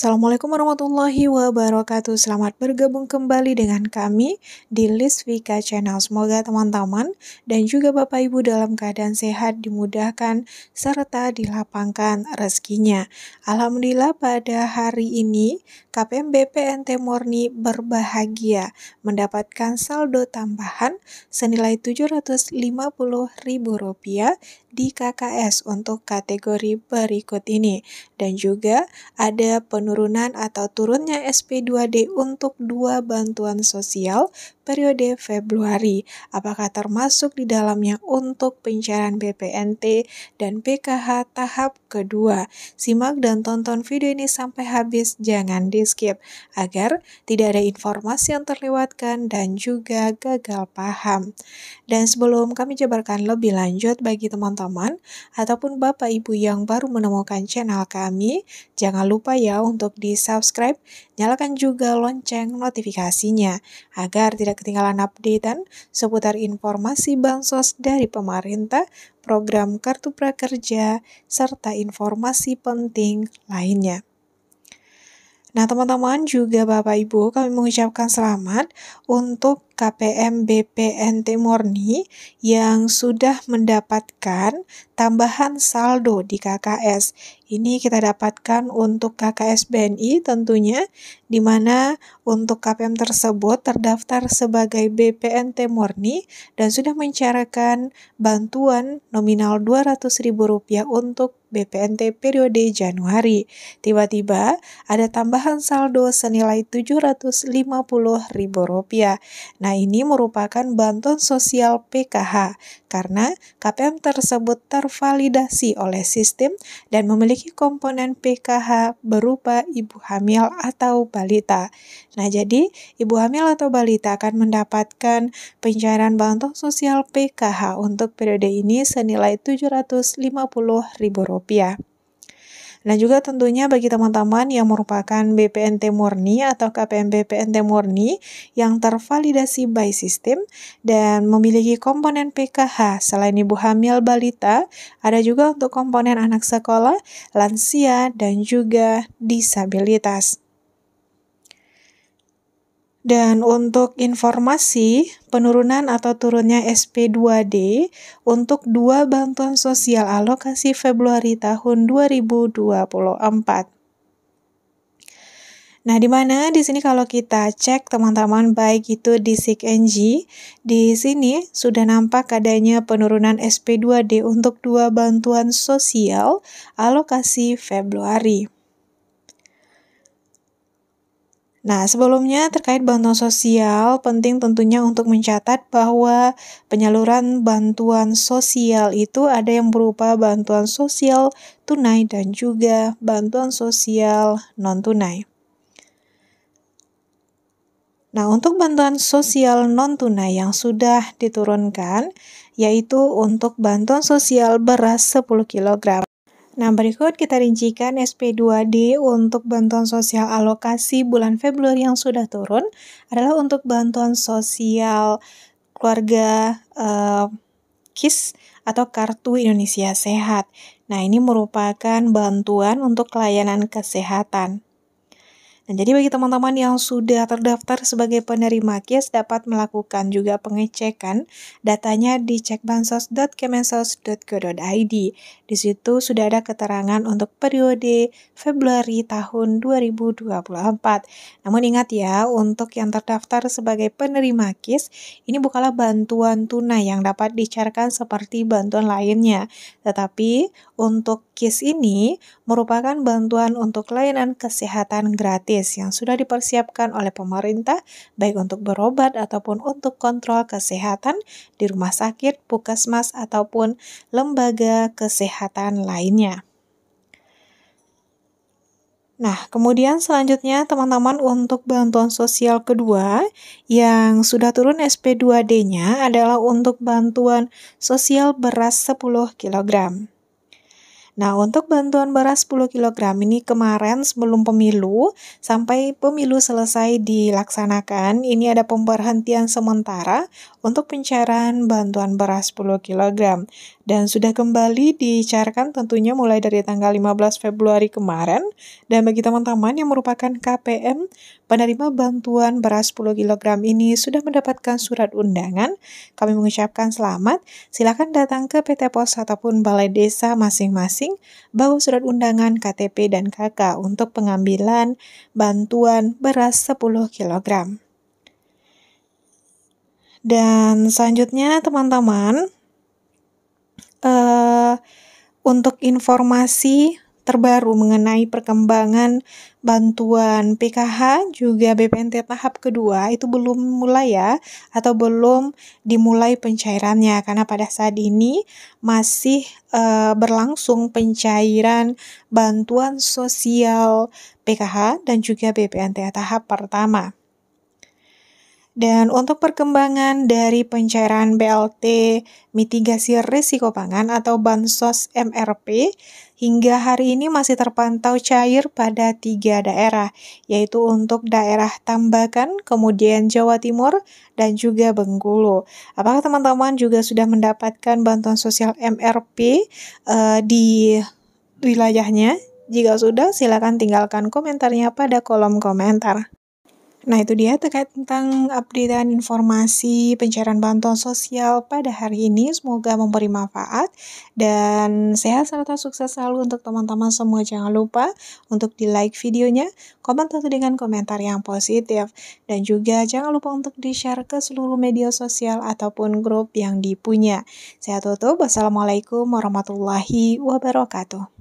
Assalamualaikum warahmatullahi wabarakatuh. Selamat bergabung kembali dengan kami di List Vika Channel. Semoga teman-teman dan juga Bapak Ibu dalam keadaan sehat dimudahkan serta dilapangkan rezekinya. Alhamdulillah pada hari ini KPM BPNT Morni berbahagia mendapatkan saldo tambahan senilai Rp750.000 di KKS untuk kategori berikut ini. Dan juga ada penurunan atau turunnya SP2D untuk dua bantuan sosial periode Februari. Apakah termasuk di dalamnya untuk pencairan BPNT dan PKH tahap kedua? Simak dan tonton video ini sampai habis, jangan di-skip agar tidak ada informasi yang terlewatkan dan juga gagal paham. Dan sebelum kami jabarkan lebih lanjut bagi teman-teman ataupun Bapak Ibu yang baru menemukan channel kami, jangan lupa ya untuk di-subscribe, nyalakan juga lonceng notifikasinya agar tidak ketinggalan dan seputar informasi bansos dari pemerintah, program kartu prakerja, serta informasi penting lainnya. Nah, teman-teman juga Bapak Ibu, kami mengucapkan selamat untuk KPM BPNT Murni yang sudah mendapatkan tambahan saldo di KKS. Ini kita dapatkan untuk KKS BNI tentunya, di mana untuk KPM tersebut terdaftar sebagai BPNT Murni dan sudah mencarakan bantuan nominal Rp200.000 untuk BPNT periode Januari. Tiba-tiba ada tambahan saldo senilai Rp750.000. Nah, dana ini merupakan bantuan sosial PKH karena KPM tersebut tervalidasi oleh sistem dan memiliki komponen PKH berupa ibu hamil atau balita. Nah, jadi ibu hamil atau balita akan mendapatkan pencairan bantuan sosial PKH untuk periode ini senilai Rp750.000. Nah juga tentunya bagi teman-teman yang merupakan BPNT murni atau KPM BPNT murni yang tervalidasi by sistem dan memiliki komponen PKH selain ibu hamil balita, ada juga untuk komponen anak sekolah, lansia, dan juga disabilitas. Dan untuk informasi penurunan atau turunnya SP2D untuk dua bantuan sosial alokasi Februari tahun 2024. Nah, di mana di sini kalau kita cek teman-teman baik itu di SIKNG, di sini sudah nampak adanya penurunan SP2D untuk dua bantuan sosial alokasi Februari. Nah, sebelumnya terkait bantuan sosial, penting tentunya untuk mencatat bahwa penyaluran bantuan sosial itu ada yang berupa bantuan sosial tunai dan juga bantuan sosial non-tunai. Nah, untuk bantuan sosial non-tunai yang sudah diturunkan, yaitu untuk bantuan sosial beras 10 kg. Nah, berikut kita rincikan SP2D untuk bantuan sosial alokasi bulan Februari yang sudah turun adalah untuk bantuan sosial keluarga uh, KIS atau Kartu Indonesia Sehat. Nah, ini merupakan bantuan untuk layanan kesehatan. Nah, jadi bagi teman-teman yang sudah terdaftar sebagai penerima KIS dapat melakukan juga pengecekan datanya di cekbansos.kemensos.go.id. Di situ sudah ada keterangan untuk periode Februari tahun 2024. Namun ingat ya, untuk yang terdaftar sebagai penerima KIS, ini bukanlah bantuan tunai yang dapat dicarikan seperti bantuan lainnya. Tetapi untuk KIS ini merupakan bantuan untuk layanan kesehatan gratis medis yang sudah dipersiapkan oleh pemerintah baik untuk berobat ataupun untuk kontrol kesehatan di rumah sakit, puskesmas ataupun lembaga kesehatan lainnya. Nah, kemudian selanjutnya teman-teman untuk bantuan sosial kedua yang sudah turun SP2D-nya adalah untuk bantuan sosial beras 10 kg. Nah, untuk bantuan beras 10 kg ini kemarin sebelum pemilu sampai pemilu selesai dilaksanakan, ini ada pemberhentian sementara untuk pencairan bantuan beras 10 kg dan sudah kembali dicairkan tentunya mulai dari tanggal 15 Februari kemarin. Dan bagi teman-teman yang merupakan KPM, penerima bantuan beras 10 kg ini sudah mendapatkan surat undangan. Kami mengucapkan selamat. Silakan datang ke PT Pos ataupun Balai Desa masing-masing penting, bawa surat undangan, KTP, dan KK untuk pengambilan bantuan beras 10 kg. Dan selanjutnya teman-teman, uh, untuk informasi terbaru mengenai perkembangan bantuan PKH juga BPNT tahap kedua itu belum mulai ya atau belum dimulai pencairannya karena pada saat ini masih e, berlangsung pencairan bantuan sosial PKH dan juga BPNT tahap pertama. Dan untuk perkembangan dari pencairan BLT mitigasi risiko pangan atau Bansos MRP hingga hari ini masih terpantau cair pada tiga daerah, yaitu untuk daerah Tambakan, kemudian Jawa Timur, dan juga Bengkulu. Apakah teman-teman juga sudah mendapatkan bantuan sosial MRP uh, eh, di wilayahnya? Jika sudah, silakan tinggalkan komentarnya pada kolom komentar. Nah itu dia terkait tentang updatean informasi pencairan bantuan sosial pada hari ini. Semoga memberi manfaat dan sehat serta sukses selalu untuk teman-teman semua. Jangan lupa untuk di like videonya, komen tentu dengan komentar yang positif. Dan juga jangan lupa untuk di-share ke seluruh media sosial ataupun grup yang dipunya. Saya tutup. Wassalamualaikum warahmatullahi wabarakatuh.